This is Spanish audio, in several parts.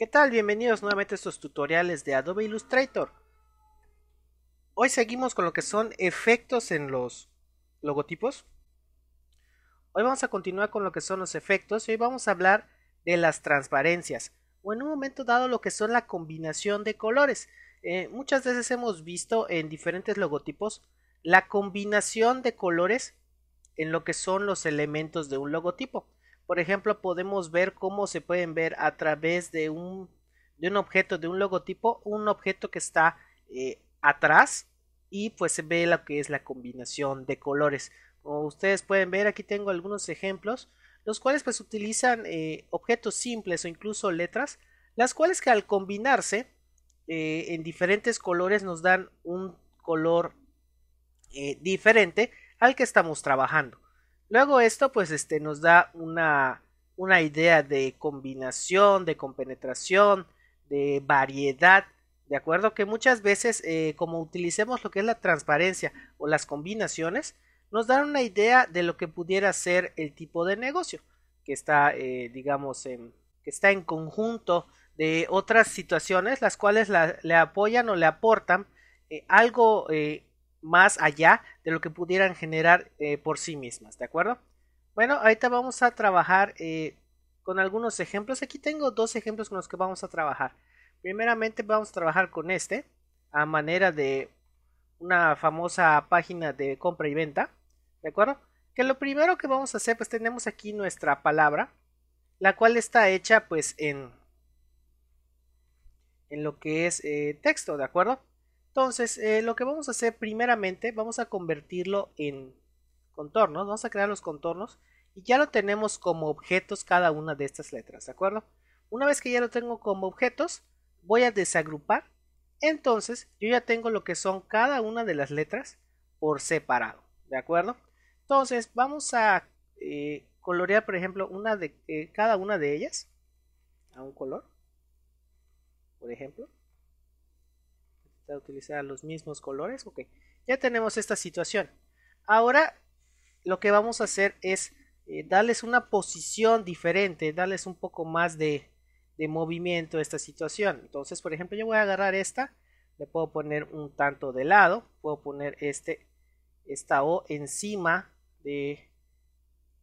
¿Qué tal? Bienvenidos nuevamente a estos tutoriales de Adobe Illustrator. Hoy seguimos con lo que son efectos en los logotipos. Hoy vamos a continuar con lo que son los efectos y hoy vamos a hablar de las transparencias o en un momento dado lo que son la combinación de colores. Eh, muchas veces hemos visto en diferentes logotipos la combinación de colores en lo que son los elementos de un logotipo. Por ejemplo, podemos ver cómo se pueden ver a través de un, objeto, de un logotipo, un objeto que está eh, atrás y pues se ve lo que es la combinación de colores. Como ustedes pueden ver, aquí tengo algunos ejemplos, los cuales pues utilizan eh, objetos simples o incluso letras, las cuales que al combinarse eh, en diferentes colores nos dan un color diferente al que estamos trabajando. Luego esto pues este, nos da una, idea de combinación, de compenetración, de variedad, ¿de acuerdo? Que muchas veces eh, como utilicemos lo que es la transparencia o las combinaciones, nos dan una idea de lo que pudiera ser el tipo de negocio que está, eh, digamos, en, que está en conjunto de otras situaciones, las cuales le apoyan o le aportan eh, algo más allá de lo que pudieran generar eh, por sí mismas, ¿de acuerdo? Bueno, ahorita vamos a trabajar eh, con algunos ejemplos. Aquí tengo dos ejemplos con los que vamos a trabajar. Primeramente vamos a trabajar con este, a manera de una famosa página de compra y venta, ¿de acuerdo? Que lo primero que vamos a hacer, pues tenemos aquí nuestra palabra, la cual está hecha pues en, en lo que es eh, texto, ¿de acuerdo? Entonces, eh, lo que vamos a hacer primeramente, vamos a convertirlo en contornos, vamos a crear los contornos y ya lo tenemos como objetos cada una de estas letras, ¿de acuerdo? Una vez que ya lo tengo como objetos, voy a desagrupar, entonces yo ya tengo lo que son cada una de las letras por separado, ¿de acuerdo? Entonces, vamos a eh, colorear, por ejemplo, una de eh, cada una de ellas a un color, por ejemplo utilizar los mismos colores. Ok, ya tenemos esta situación. Ahora lo que vamos a hacer es eh, darles una posición diferente, darles un poco más de, movimiento a esta situación. Entonces, por ejemplo, yo voy a agarrar esta, le puedo poner un tanto de lado, puedo poner este, esta O encima de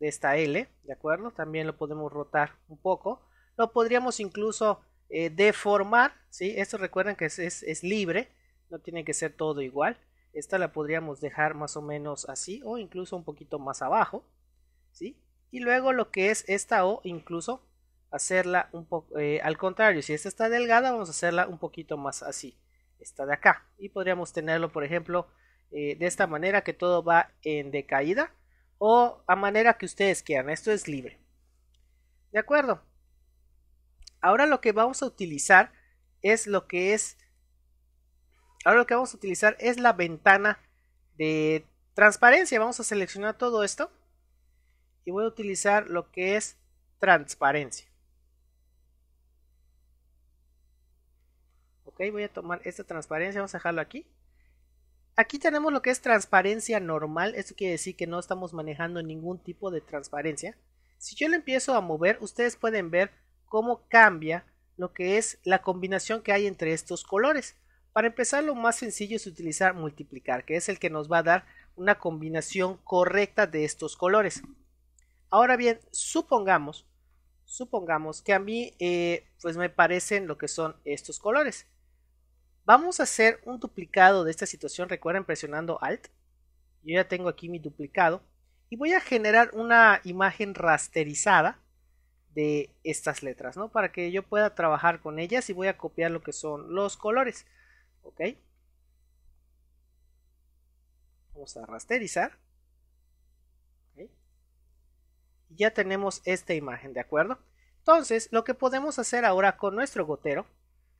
esta L, ¿de acuerdo? También lo podemos rotar un poco. Lo podríamos incluso eh, deformar, ¿sí? Esto recuerden que es, es, libre, no tiene que ser todo igual. Esta la podríamos dejar más o menos así o incluso un poquito más abajo, ¿sí? Y luego lo que es esta O, incluso hacerla un poco eh, al contrario. Si esta está delgada, vamos a hacerla un poquito más así, esta de acá. Y podríamos tenerlo, por ejemplo, eh, de esta manera que todo va en decaída o a manera que ustedes quieran. Esto es libre. ¿De acuerdo? Ahora lo que vamos a utilizar es lo que es... Ahora lo que vamos a utilizar es la ventana de transparencia. Vamos a seleccionar todo esto. Y voy a utilizar lo que es transparencia. Ok, voy a tomar esta transparencia. Vamos a dejarlo aquí. Aquí tenemos lo que es transparencia normal. Esto quiere decir que no estamos manejando ningún tipo de transparencia. Si yo le empiezo a mover, ustedes pueden ver cómo cambia lo que es la combinación que hay entre estos colores. Para empezar, lo más sencillo es utilizar multiplicar, que es el que nos va a dar una combinación correcta de estos colores. Ahora bien, supongamos, supongamos que a mí eh, pues me parecen lo que son estos colores. Vamos a hacer un duplicado de esta situación, recuerden presionando Alt. Yo ya tengo aquí mi duplicado y voy a generar una imagen rasterizada de estas letras, ¿no? Para que yo pueda trabajar con ellas y voy a copiar lo que son los colores, ¿ok? Vamos a rasterizar. Y ya tenemos esta imagen, ¿de acuerdo? Entonces, lo que podemos hacer ahora con nuestro gotero,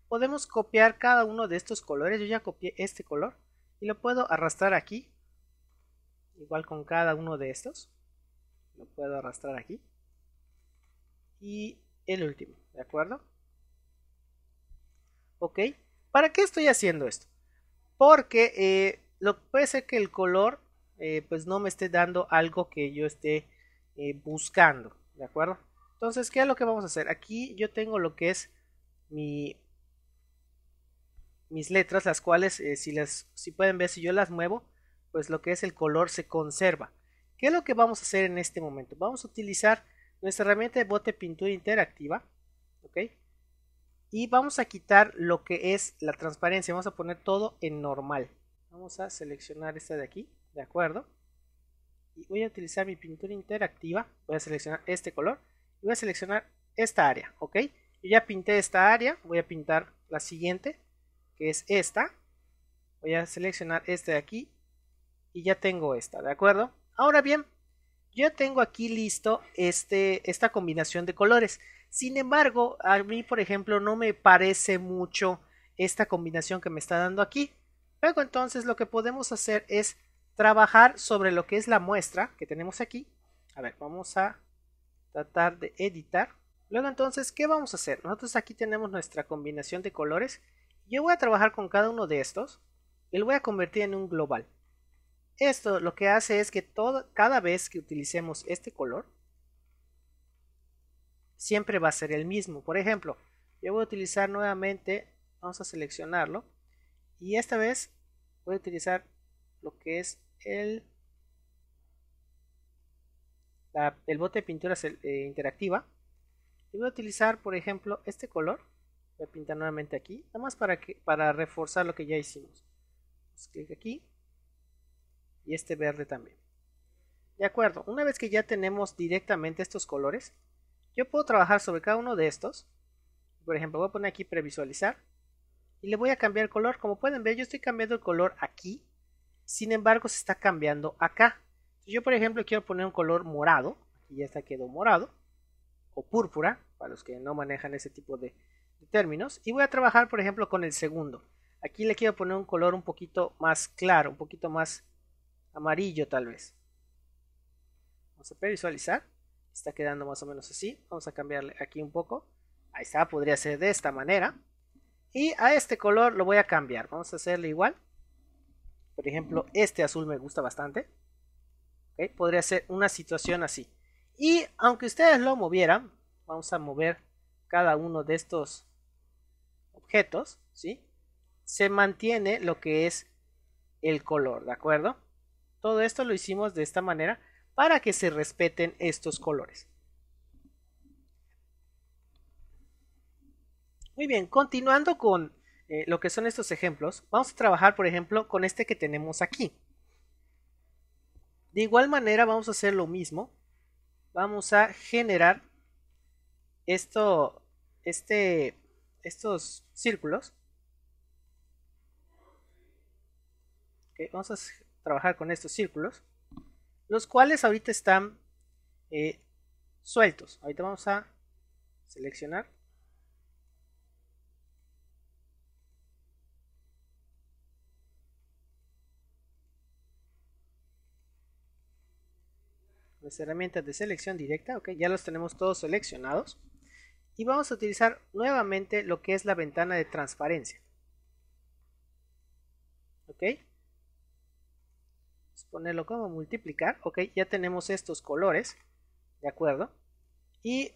podemos copiar cada uno de estos colores. Yo ya copié este color y lo puedo arrastrar aquí. Igual con cada uno de estos. Lo puedo arrastrar aquí y el último, ¿de acuerdo? ¿Ok? ¿Para qué estoy haciendo esto? Porque eh, lo, puede ser que el color eh, pues no me esté dando algo que yo esté eh, buscando, ¿de acuerdo? Entonces, ¿qué es lo que vamos a hacer? Aquí yo tengo lo que es mi, mis letras, las cuales si, las, si pueden ver, si yo las muevo, pues lo que es el color se conserva. ¿Qué es lo que vamos a hacer en este momento? Vamos a utilizar nuestra herramienta de bote pintura interactiva, ¿ok? Y vamos a quitar lo que es la transparencia, vamos a poner todo en normal. Vamos a seleccionar esta de aquí, ¿de acuerdo? Y voy a utilizar mi pintura interactiva, voy a seleccionar este color y voy a seleccionar esta área, ¿ok? ya pinté esta área, voy a pintar la siguiente, que es esta. Voy a seleccionar este de aquí y ya tengo esta, ¿de acuerdo? Ahora bien, yo tengo aquí listo este, esta combinación de colores. Sin embargo, a mí, por ejemplo, no me parece mucho esta combinación que me está dando aquí. Luego entonces lo que podemos hacer es trabajar sobre lo que es la muestra que tenemos aquí. A ver, vamos a tratar de editar. Luego entonces, ¿qué vamos a hacer? Nosotros aquí tenemos nuestra combinación de colores. Yo voy a trabajar con cada uno de estos y lo voy a convertir en un global. Esto lo que hace es que cada vez que utilicemos este color, siempre va a ser el mismo. Por ejemplo, yo voy a utilizar nuevamente, vamos a seleccionarlo, y esta vez voy a utilizar lo que es el, el bote de pintura eh, interactiva. Y voy a utilizar, por ejemplo, este color. Voy a pintar nuevamente aquí, nada más para, para reforzar lo que ya hicimos. clic aquí, y este verde también. De acuerdo, una vez que ya tenemos directamente estos colores, yo puedo trabajar sobre cada uno de estos. Por ejemplo, voy a poner aquí previsualizar y le voy a cambiar el color. Como pueden ver, yo estoy cambiando el color aquí, sin embargo se está cambiando acá. yo, por ejemplo, quiero poner un color morado, y ya está quedó morado, o púrpura, para los que no manejan ese tipo de términos, y voy a trabajar, por ejemplo, con el segundo. Aquí le quiero poner un color un poquito más claro, un poquito más amarillo tal vez. Vamos a previsualizar. Está quedando más o menos así. Vamos a cambiarle aquí un poco. Ahí está, podría ser de esta manera. Y a este color lo voy a cambiar. Vamos a hacerle igual. Por ejemplo, este azul me gusta bastante. Podría ser una situación así. Y aunque ustedes lo movieran, vamos a mover cada uno de estos objetos, ¿sí? Se mantiene lo que es el color, ¿de acuerdo? Todo esto lo hicimos de esta manera para que se respeten estos colores. Muy bien, continuando con eh, lo que son estos ejemplos, vamos a trabajar por ejemplo con este que tenemos aquí. De igual manera vamos a hacer lo mismo. Vamos a generar esto, este, estos círculos. vamos a trabajar con estos círculos, los cuales ahorita están eh, sueltos. Ahorita vamos a seleccionar. Las herramientas de selección directa, ya los tenemos todos seleccionados. Y vamos a utilizar nuevamente lo que es la ventana de transparencia ponerlo como multiplicar. Ok, ya tenemos estos colores, ¿de acuerdo? Y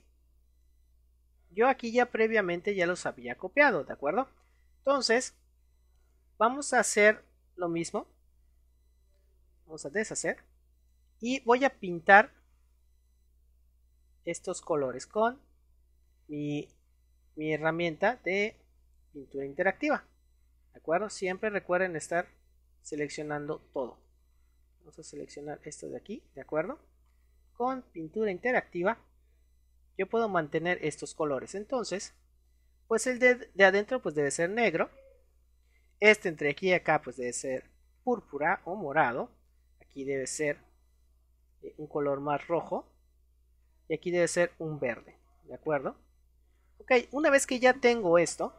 yo aquí ya previamente ya los había copiado, ¿de acuerdo? Entonces, vamos a hacer lo mismo. Vamos a deshacer. Y voy a pintar estos colores con mi, mi herramienta de pintura interactiva. ¿De acuerdo? Siempre recuerden estar seleccionando todo. Vamos a seleccionar esto de aquí, ¿de acuerdo? Con pintura interactiva yo puedo mantener estos colores. Entonces, pues el de, de adentro pues debe ser negro. Este entre aquí y acá pues debe ser púrpura o morado. Aquí debe ser eh, un color más rojo. Y aquí debe ser un verde, ¿de acuerdo? Ok, una vez que ya tengo esto,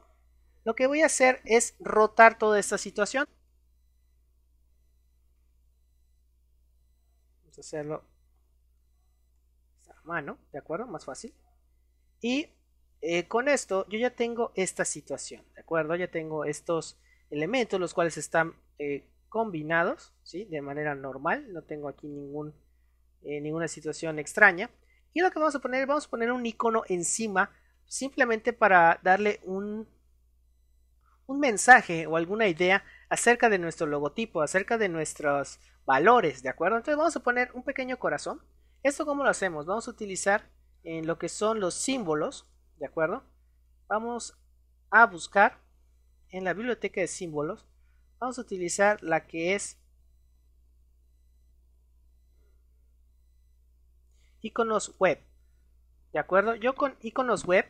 lo que voy a hacer es rotar toda esta situación. Pues, hacerlo a mano, ¿de acuerdo? Más fácil. Y eh, con esto yo ya tengo esta situación, ¿de acuerdo? Ya tengo estos elementos los cuales están eh, combinados, ¿sí? De manera normal, no tengo aquí ningún, eh, ninguna situación extraña. Y lo que vamos a poner, vamos a poner un icono encima, simplemente para darle un, un mensaje o alguna idea acerca de nuestro logotipo, acerca de nuestros valores, ¿de acuerdo? Entonces vamos a poner un pequeño corazón. ¿Esto cómo lo hacemos? Vamos a utilizar en eh, lo que son los símbolos, ¿de acuerdo? Vamos a buscar en la biblioteca de símbolos, vamos a utilizar la que es iconos web, ¿de acuerdo? Yo con iconos web,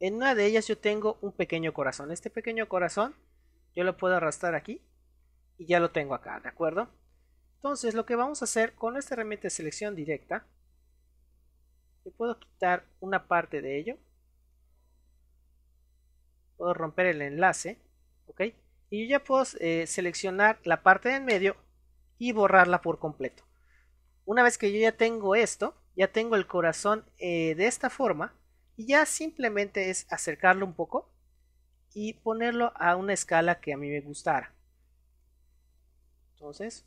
en una de ellas yo tengo un pequeño corazón. Este pequeño corazón yo lo puedo arrastrar aquí y ya lo tengo acá, ¿de acuerdo? Entonces lo que vamos a hacer con esta herramienta de selección directa, yo puedo quitar una parte de ello, puedo romper el enlace, ¿ok? Y yo ya puedo eh, seleccionar la parte del medio y borrarla por completo. Una vez que yo ya tengo esto, ya tengo el corazón eh, de esta forma, y ya simplemente es acercarlo un poco y ponerlo a una escala que a mí me gustara. Entonces,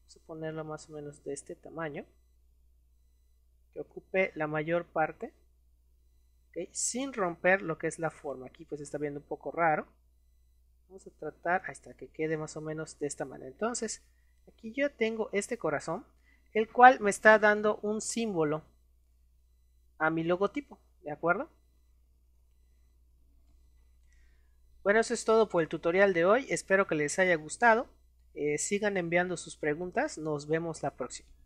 vamos a ponerlo más o menos de este tamaño, que ocupe la mayor parte, sin romper lo que es la forma. Aquí pues está viendo un poco raro. Vamos a tratar hasta que quede más o menos de esta manera. Entonces, aquí yo tengo este corazón, el cual me está dando un símbolo a mi logotipo, ¿de acuerdo? Bueno, eso es todo por el tutorial de hoy. Espero que les haya gustado. Eh, sigan enviando sus preguntas. Nos vemos la próxima.